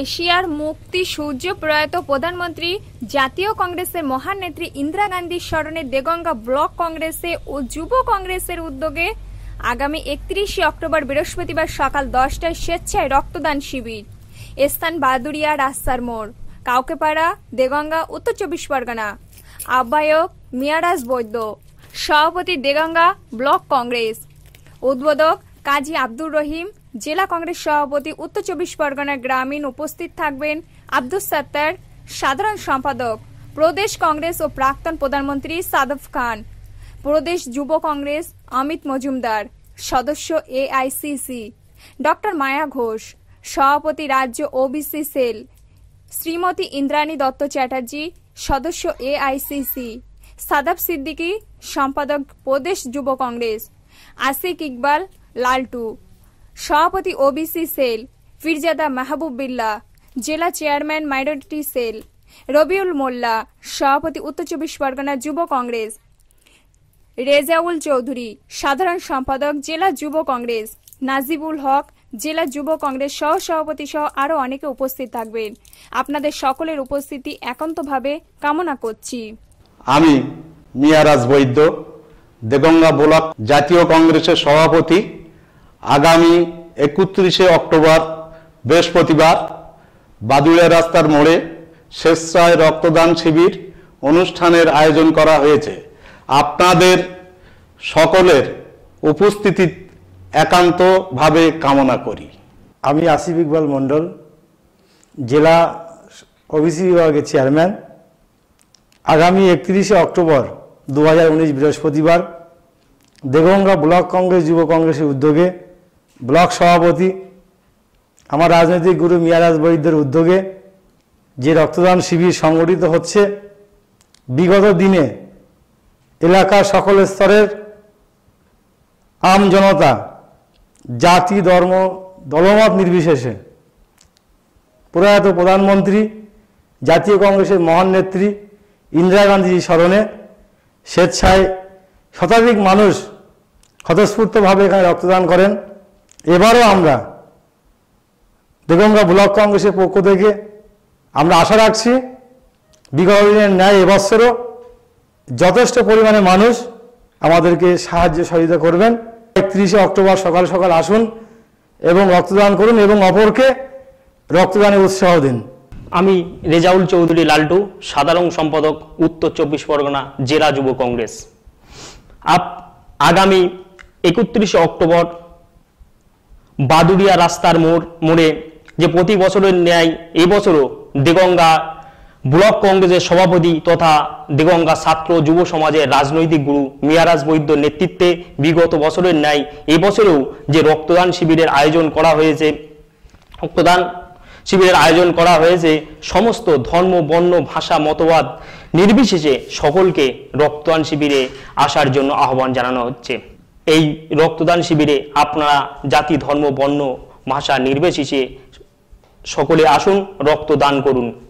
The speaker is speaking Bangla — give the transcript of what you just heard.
এশিয়ার মুক্তি সূর্য প্রয়াত প্রধানমন্ত্রী জাতীয় কংগ্রেসের মহান নেত্রী ইন্দিরা গান্ধীর স্মরণে দেগঙ্গা ব্লক কংগ্রেসে ও যুব কংগ্রেসের উদ্যোগে আগামী একত্রিশে অক্টোবর বৃহস্পতিবার সকাল দশটায় স্বেচ্ছায় রক্তদান শিবির স্থান বাদুরিয়া রাস্তার মোড় কাউকেপাড়া দেগঙ্গা উত্তর চব্বিশ পরগনা আহ্বায়ক মিয়ারাজ বৈদ্য সভাপতি দেগঙ্গা ব্লক কংগ্রেস উদ্বোধক কাজী আব্দুর রহিম জেলা কংগ্রেস সভাপতি উত্তর চব্বিশ পরগনা গ্রামীণ উপস্থিত থাকবেন আব্দুস সাত্তার সাধারণ সম্পাদক প্রদেশ কংগ্রেস ও প্রাক্তন প্রধানমন্ত্রী সাদফ খান প্রদেশ যুব কংগ্রেস অমিত মজুমদার সদস্য এআইসিসি ডক্টর মায়া ঘোষ সভাপতি রাজ্য ওবিসি সেল শ্রীমতী ইন্দ্রাণী দত্ত চ্যাটার্জি সদস্য এআইসিসি সাদাব সিদ্দিকী সম্পাদক প্রদেশ যুব কংগ্রেস আসিক ইকবাল লালটু সভাপতি ওবিসি সেল ফিরজাদা মাহবুব বিল্লা জেলা chairman minority cell Rabiul Molla সভাপতি উত্তর চব্বিশ পরগনা যুব কংগ্রেস রেজাউল চৌধুরী সাধারণ সম্পাদক জেলা যুব কংগ্রেস নাজিবুল হক জেলা যুব কংগ্রেস সহ সভাপতি সহ আরও অনেকে উপস্থিত থাকবেন আপনাদের সকলের উপস্থিতি একান্তভাবে কামনা করছি আমি মিয়ারাজ বৈদ্য দেগঙ্গা ব্লক জাতীয় কংগ্রেসের সভাপতি আগামী একত্রিশে অক্টোবর বৃহস্পতিবার বাদুড়িয়া রাস্তার মোড়ে স্বেচ্ছায় রক্তদান শিবির অনুষ্ঠানের আয়োজন করা হয়েছে আপনাদের সকলের উপস্থিতি একান্তভাবে কামনা করি আমি আসিফ ইকবাল মণ্ডল জেলা ওবিসি বিভাগের চেয়ারম্যান আগামী একত্রিশে অক্টোবর দু বৃহস্পতিবার দেবগঙ্গা ব্লক কংগ্রেস যুব কংগ্রেসের উদ্যোগে ব্লক সভাপতি আমার রাজনৈতিক গুরু মিয়ারাজ বৈদ্যের উদ্যোগে যে রক্তদান শিবির সংগঠিত হচ্ছে বিগত দিনে এলাকার সকল স্তরের আম জনতা জাতি ধর্ম দলমত নির্বিশেষে প্রয়াত প্রধানমন্ত্রী জাতীয় কংগ্রেসের মহান নেত্রী ইন্দিরা গান্ধীজির স্মরণে স্বেচ্ছায় শতাধিক মানুষ স্বতঃস্ফূর্তভাবে এখানে রক্তদান করেন এবারও আমরা দেবঙ্গা ব্লক কংগ্রেসের পক্ষ থেকে আমরা আশা রাখছি বিগত দিনের ন্যায় এবছরও যথেষ্ট পরিমাণে মানুষ আমাদেরকে সাহায্য সহযোগিতা করবেন একত্রিশে অক্টোবর সকাল সকাল আসুন এবং রক্তদান করুন এবং অপরকে রক্তদানে উৎসাহ দিন আমি রেজাউল চৌধুরী লাল্টু সাধারণ সম্পাদক উত্তর চব্বিশ পরগনা জেলা যুব কংগ্রেস আপ আগামী একত্রিশে অক্টোবর বাদুড়িয়া রাস্তার মোড় মোড়ে যে প্রতি বছরের ন্যায় এবছরও দেগঙ্গা ব্লক কংগ্রেসের সভাপতি তথা দেগঙ্গা ছাত্র যুব সমাজের রাজনৈতিক গুরু মিয়ারাজ বৈদ্য নেতৃত্বে বিগত বছরের ন্যায় এবছরেও যে রক্তদান শিবিরের আয়োজন করা হয়েছে রক্তদান শিবিরের আয়োজন করা হয়েছে সমস্ত ধর্ম বর্ণ ভাষা মতবাদ নির্বিশেষে সকলকে রক্তদান শিবিরে আসার জন্য আহ্বান জানানো হচ্ছে এই রক্তদান শিবিরে আপনারা জাতি ধর্ম বর্ণ ভাষা নির্বিশেষে সকলে আসুন রক্তদান করুন